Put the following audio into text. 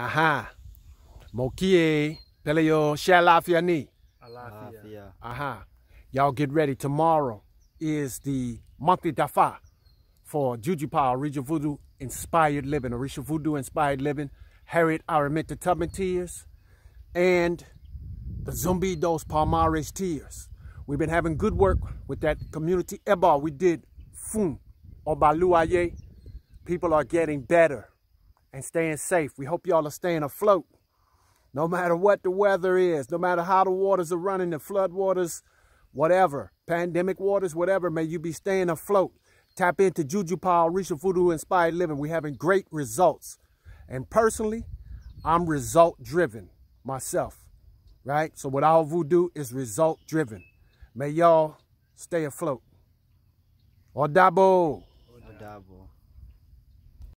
Aha. Mokie. Peleo Shalafiani. Alafia. Aha. Y'all get ready. Tomorrow is the monthly dafa for Juju Power, Orisha Voodoo Inspired Living, Orisha Voodoo Inspired Living, Harriet Araminta Tubman Tears, and the Dos Palmares Tears. We've been having good work with that community. Eba, we did Fun, Obaluaye. People are getting better and staying safe. We hope y'all are staying afloat. No matter what the weather is, no matter how the waters are running, the flood waters, whatever, pandemic waters, whatever, may you be staying afloat. Tap into Juju Power, Risha Voodoo Inspired Living. We're having great results. And personally, I'm result driven myself, right? So what all voodoo is result driven. May y'all stay afloat. Odabo. Odabo.